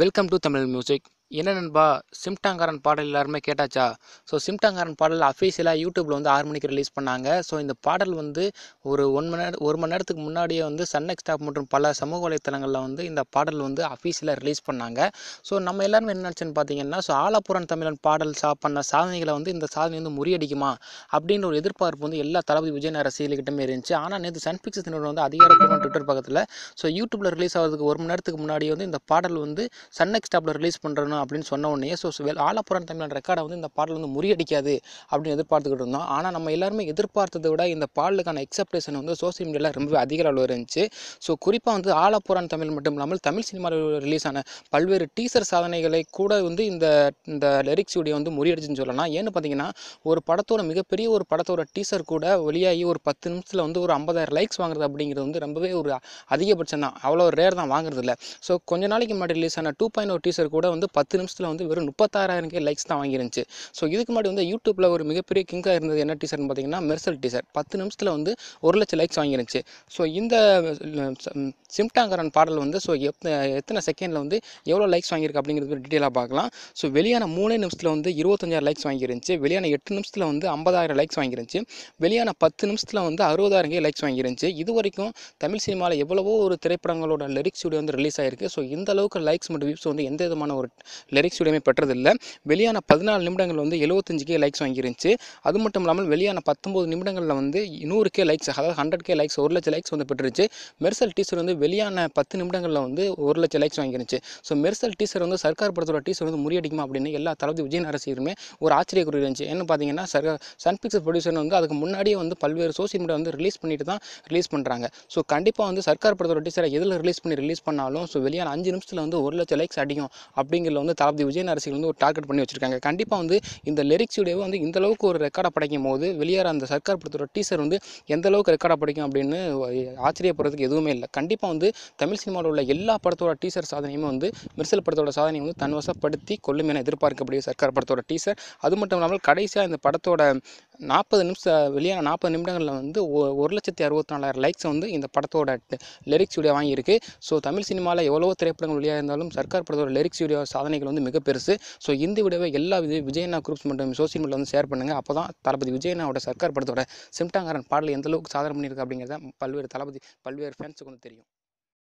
welcome to Tamil music என்ன நண்பா சிம்டாங்காரன் பாடல் எல்லாருமே கேட்டாச்சா ஸோ சிம்டாங்காரன் பாடல் அஃபீஷியலாக யூடியூப்பில் வந்து ஆறு மணிக்கு ரிலீஸ் பண்ணாங்க ஸோ இந்த பாடல் வந்து ஒரு ஒன் மணி நேரம் ஒரு மணி நேரத்துக்கு முன்னாடியே வந்து சன்னக் ஸ்டாப் மற்றும் பல சமூக வலைத்தளங்களில் வந்து இந்த பாடல் வந்து அஃபீஷியலாக ரிலீஸ் பண்ணாங்க ஸோ நம்ம எல்லாருமே என்ன நினச்சோன்னு பார்த்தீங்கன்னா ஸோ ஆலப்புறன் தமிழன் பாடல் சா பண்ண சாதனைகளை வந்து இந்த சாதனை வந்து முறியடிக்குமா அப்படின்ற ஒரு எதிர்பார்ப்பு வந்து எல்லா தளபதி விஜய் ரசிகர்கிட்டமே இருந்துச்சு ஆனால் நேற்று சன் பிக்சர்ஸ் நிறுவனம் வந்து அதிகாரப்பூர்வம் ட்விட்டர் பக்கத்தில் ஸோ யூடியூப்பில் ரிலீஸ் ஆகிறதுக்கு ஒரு மணி நேரத்துக்கு முன்னாடியே வந்து இந்த பாடல் வந்து சன்னக் ஸ்டாப்பில் ரிலீஸ் பண்ணுறணும் அப்படின்னு சொன்ன உடனே ஸோ ஆலப்புறம் தமிழன் ரெக்கார்டை வந்து இந்த பாடல் வந்து முறியடிக்காது அப்படின்னு எதிர்பார்த்துக்கிட்டு இருந்தோம் ஆனால் நம்ம எல்லாருமே எதிர்பார்த்ததை விட இந்த பாடலுக்கான எக்ஸப்டேஷன் வந்து சோசியல் மீடியாவில் ரொம்பவே அதிக அளவில் இருந்துச்சு ஸோ குறிப்பாக வந்து ஆலப்புறம் தமிழ் மட்டும் இல்லாமல் தமிழ் சினிமாவில் ரிலீஸ் ஆன பல்வேறு டீசர் சாதனைகளை கூட வந்து இந்த இந்த லிரிக்ஸ் வீடியோ வந்து முறியடிச்சுன்னு சொல்லலாம் ஏன்னு பார்த்தீங்கன்னா ஒரு படத்தோட மிகப்பெரிய ஒரு படத்தோட டீசர் கூட வெளியாகி ஒரு பத்து நிமிஷத்தில் வந்து ஒரு ஐம்பதாயிரம் லைக்ஸ் வாங்குறது அப்படிங்கிறது வந்து ரொம்பவே ஒரு அதிகபட்சம் தான் அவ்வளோ ரேர் தான் வாங்குறது இல்லை ஸோ கொஞ்ச நாளைக்கு முன்னாடி ரிலீஸ் ஆன டூ பாயிண்ட் ஒரு டீசர் கூட வந்து பத்து பத்து நிமிஷத்தில் வந்து வெறும் முப்பத்தாறாயிரம் கே லைக்ஸ் தான் வாங்கிருந்துச்சு ஸோ இதுக்கு முன்னாடி வந்து யூடியூப்பில் ஒரு மிகப்பெரிய கிங்காக இருந்தது என்ன டீசர்ட்னு பார்த்தீங்கன்னா மெர்சல் டீசர் பத்து நிமிஷத்தில் வந்து ஒரு லட்சம் லைக்ஸ் வாங்கிருந்துச்சு ஸோ இந்த சிம்டாங்கரன் பாடல் வந்து ஸோ எத் எத்தனை செகண்டில் வந்து எவ்வளோ லைக்ஸ் வாங்கியிருக்கு அப்படிங்கிறது டீட்டெயிலாக பார்க்கலாம் ஸோ வெளியான மூணே நிமிஷத்தில் வந்து இருபத்தஞ்சாயிரம் லைக்ஸ் வாங்கிருந்துச்சு வெளியான எட்டு நிமிஷத்தில் வந்து ஐம்பதாயிரம் லைக்ஸ் வாங்கிருந்துச்சு வெளியான பத்து நிமிஷத்தில் வந்து அறுபதாயிரம் கே லைக்ஸ் வாங்கிருந்துச்சு இது வரைக்கும் தமிழ் சினிமாவில் எவ்வளவோ ஒரு திரைப்படங்களோட லிரிக்ஸ் வீடியோ வந்து ரிலீஸ் ஆயிருக்கு ஸோ இந்த அளவுக்கு லைக்ஸ் மற்றும் வியூஸ் வந்து எந்த விதமான ஒரு லிரிக்ஸ் வீடியோமே பெற்றதில்லை வெளியான பதினாலு நிமிடங்கள் வந்து எழுபத்தஞ்சுக்கே லைக்ஸ் வாங்கியிருந்துச்சு அது மட்டும் இல்லாமல் வெளியான பத்தொன்பது நிமிடங்களில் வந்து நூறுக்கே லைக்ஸ் அதாவது ஹண்ட்ரட் கே லைக்ஸ் ஒரு லட்சம் லைக்ஸ் வந்து பெற்றுருச்சு மெர்சல் டீசர் வந்து வெளியான பத்து நிமிடங்களில் வந்து ஒரு லட்சம் லைக்ஸ் வாங்கிருந்துச்சு ஸோ மெர்சல் டீசர் வந்து சர்க்கார் படத்தோட டீசர் வந்து முறியடிக்குமா அப்படின்னு எல்லா தளபதி விஜயன் அரசியருமே ஒரு ஆச்சரியக்குறி இருந்துச்சு என்ன பார்த்தீங்கன்னா சர்க்கார் சன் பிக்சர் ப்ரொடியூசர் வந்து அதுக்கு முன்னாடியே வந்து பல்வேறு சோசியல் மீடியா வந்து ரிலீஸ் பண்ணிட்டு தான் ரிலீஸ் பண்ணுறாங்க ஸோ கண்டிப்பாக வந்து சர்க்கார் படத்தோட டீசரை எதில் ரிலீஸ் பண்ணி ரிலீஸ் பண்ணாலும் ஸோ வெளியான அஞ்சு நிமிஷத்தில் வந்து ஒரு லட்சம் லைக்ஸ் அடிக்கும் அப்படிங்கிற வந்து தளபதி விஜய் அரசியல் வந்து ஒரு டார்கெட் பண்ணி வச்சிருக்காங்க கண்டிப்பாக வந்து இந்த லிரிக்ஸ் வீடியோவை வந்து இந்த அளவுக்கு ஒரு ரெக்கார்டை படைக்கும் போது வெளியேற அந்த சர்க்கார் படத்தோட டீசர் வந்து எந்த அளவுக்கு ரெக்கார்டை படிக்கும் அப்படின்னு ஆச்சரியப்படுறதுக்கு எதுவுமே இல்லை கண்டிப்பாக வந்து தமிழ் சினிமாவில் உள்ள எல்லா படத்தோட டீசர் சாதனையுமே வந்து மிர்சல் படத்தோட சாதனையை வந்து தன்வசப்படுத்தி கொள்ளும் என எதிர்பார்க்கக்கூடிய சர்க்கார் படத்தோட டீசர் அது மட்டும் இல்லாமல் கடைசியாக இந்த படத்தோட நாற்பது நிமிஷம் வெளியான நாற்பது நிமிடங்களில் வந்து ஒரு லட்சத்தி அறுபத்தி நாலாயிரம் லைக்ஸ் வந்து இந்த படத்தோட லிரிக்ஸ் வீடியோ வாங்கியிருக்கு ஸோ தமிழ் சினிமாவில் எவ்வளோ திரைப்படங்கள் வெளியாக இருந்தாலும் சர்க்கார் படத்தோட லிரிக்ஸ் வீடியோ சாதனைகள் வந்து மிக பெருசு ஸோ இந்த வீடியோவை எல்லா வித விஜயண்ணா குரூப்ஸ் மற்றும் சோசியல் மீடியாவில் வந்து ஷேர் பண்ணுங்கள் அப்போ தான் தளபதி விஜயண்ணாவோட சர்க்கார் படத்தோட சிம்டாங்காரன் பாடல் எந்தளவுக்கு சாதனை பண்ணியிருக்கு அப்படிங்கிறத பல்வேறு தளபதி பல்வேறு ஃபேன்ஸுக்கு வந்து தெரியும்